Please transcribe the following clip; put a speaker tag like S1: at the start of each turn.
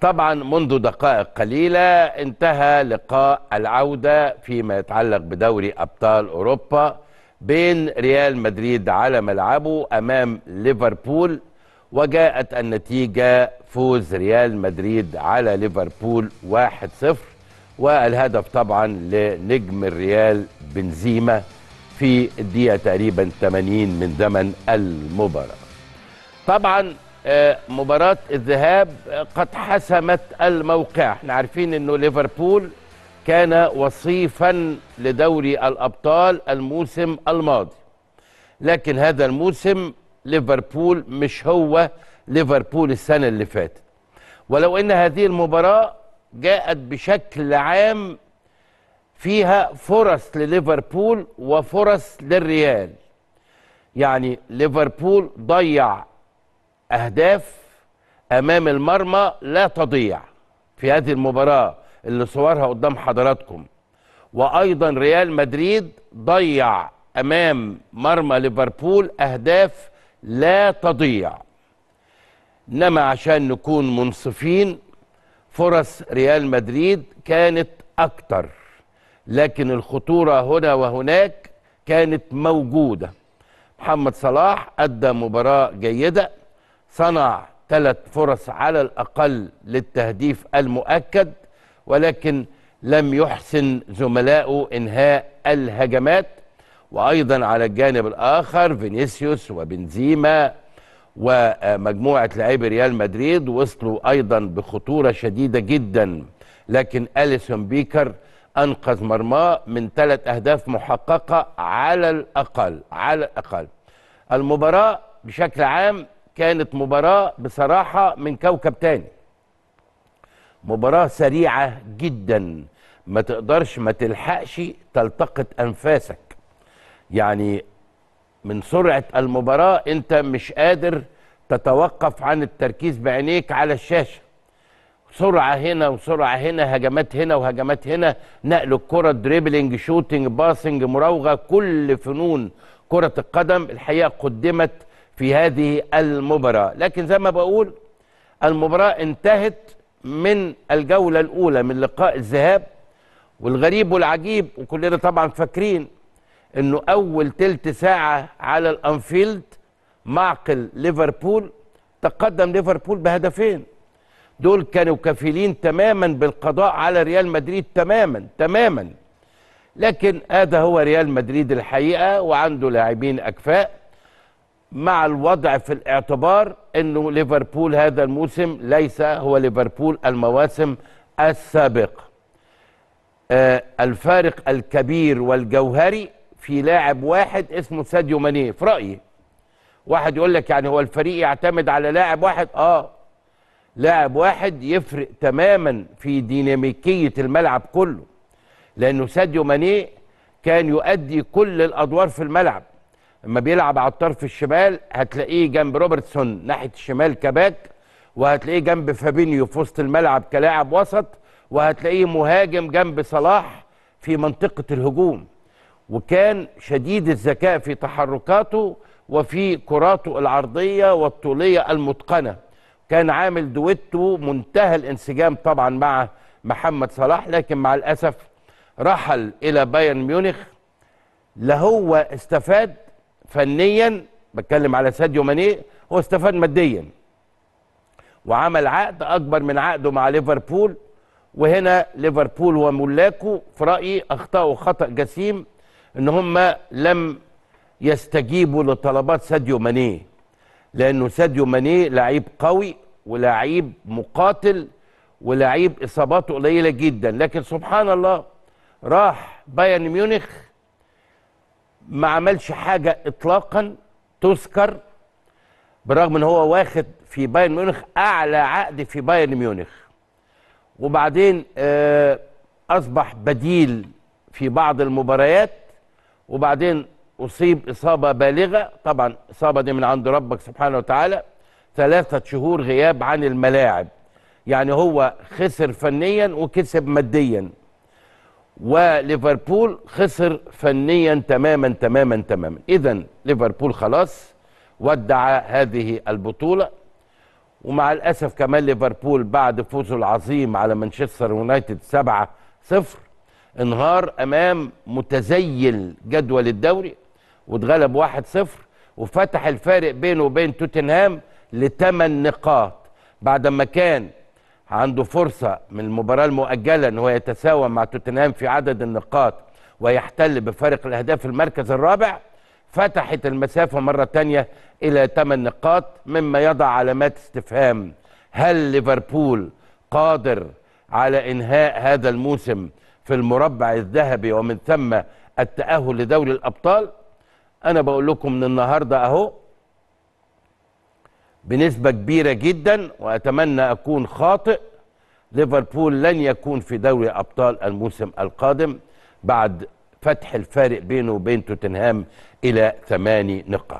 S1: طبعا منذ دقائق قليلة انتهى لقاء العودة فيما يتعلق بدوري أبطال أوروبا بين ريال مدريد على ملعبه أمام ليفربول وجاءت النتيجة فوز ريال مدريد على ليفربول 1-0 والهدف طبعا لنجم الريال بنزيما في الدقيقة تقريبا 80 من زمن المباراة طبعا آه، مباراة الذهاب قد حسمت الموقع احنا عارفين انه ليفربول كان وصيفا لدوري الأبطال الموسم الماضي لكن هذا الموسم ليفربول مش هو ليفربول السنة اللي فاتت ولو أن هذه المباراة جاءت بشكل عام فيها فرص لليفربول وفرص للريال يعني ليفربول ضيع أهداف أمام المرمى لا تضيع في هذه المباراة اللي صورها قدام حضراتكم وأيضا ريال مدريد ضيع أمام مرمى ليفربول أهداف لا تضيع إنما عشان نكون منصفين فرص ريال مدريد كانت أكتر لكن الخطورة هنا وهناك كانت موجودة محمد صلاح أدى مباراة جيدة صنع ثلاث فرص على الأقل للتهديف المؤكد ولكن لم يحسن زملائه إنهاء الهجمات وأيضا على الجانب الآخر فينيسيوس وبنزيما ومجموعة لاعبي ريال مدريد وصلوا أيضا بخطورة شديدة جدا لكن أليسون بيكر أنقذ مرماه من ثلاث أهداف محققة على الأقل على الأقل المباراة بشكل عام كانت مباراة بصراحة من كوكب تاني مباراة سريعة جدا ما تقدرش ما تلحقش تلتقط أنفاسك يعني من سرعة المباراة أنت مش قادر تتوقف عن التركيز بعينيك على الشاشة سرعة هنا وسرعة هنا هجمات هنا وهجمات هنا نقل الكرة دريبلينج شوتينج باسنج مراوغة كل فنون كرة القدم الحقيقة قدمت في هذه المباراة لكن زي ما بقول المباراة انتهت من الجولة الأولى من لقاء الذهاب والغريب والعجيب وكلنا طبعا فاكرين انه اول تلت ساعة على الانفيلد معقل ليفربول تقدم ليفربول بهدفين دول كانوا كفيلين تماما بالقضاء على ريال مدريد تماما تماما لكن هذا هو ريال مدريد الحقيقة وعنده لاعبين أكفاء مع الوضع في الاعتبار انه ليفربول هذا الموسم ليس هو ليفربول المواسم السابقه آه الفارق الكبير والجوهري في لاعب واحد اسمه ساديو ماني في رايي واحد يقول لك يعني هو الفريق يعتمد على لاعب واحد اه لاعب واحد يفرق تماما في ديناميكيه الملعب كله لانه ساديو ماني كان يؤدي كل الادوار في الملعب اما بيلعب على الطرف الشمال هتلاقيه جنب روبرتسون ناحيه الشمال كباك وهتلاقيه جنب فابينيو في وسط الملعب كلاعب وسط وهتلاقيه مهاجم جنب صلاح في منطقه الهجوم وكان شديد الذكاء في تحركاته وفي كراته العرضيه والطوليه المتقنه كان عامل دويتو منتهى الانسجام طبعا مع محمد صلاح لكن مع الاسف رحل الى بايرن ميونخ لا هو استفاد فنيا بتكلم على ساديو ماني هو استفاد ماديا وعمل عقد اكبر من عقده مع ليفربول وهنا ليفربول وملاكه في رايي اخطاوا خطا جسيم ان هم لم يستجيبوا لطلبات ساديو ماني لانه ساديو ماني لعيب قوي ولعيب مقاتل ولعيب اصاباته قليله جدا لكن سبحان الله راح بايرن ميونخ ما عملش حاجة إطلاقا تذكر بالرغم ان هو واخد في بايرن ميونخ اعلى عقد في بايرن ميونخ وبعدين آه، اصبح بديل في بعض المباريات وبعدين اصيب اصابه بالغه طبعا اصابه دي من عند ربك سبحانه وتعالى ثلاثه شهور غياب عن الملاعب يعني هو خسر فنيا وكسب ماديا وليفربول خسر فنيا تماما تماما تماما اذا ليفربول خلاص ودع هذه البطوله ومع الاسف كمان ليفربول بعد فوزه العظيم على مانشستر يونايتد 7 0 انهار امام متزيل جدول الدوري واتغلب 1 0 وفتح الفارق بينه وبين توتنهام لثمان نقاط بعد ما كان عنده فرصة من المباراة المؤجلة أن هو يتساوى مع توتنهام في عدد النقاط ويحتل بفارق الأهداف المركز الرابع فتحت المسافة مرة تانية إلى 8 نقاط مما يضع علامات استفهام هل ليفربول قادر على إنهاء هذا الموسم في المربع الذهبي ومن ثم التأهل لدوري الأبطال أنا بقول لكم من النهاردة أهو بنسبة كبيرة جدا وأتمنى أكون خاطئ ليفربول لن يكون في دوري أبطال الموسم القادم بعد فتح الفارق بينه وبين توتنهام إلى ثماني نقاط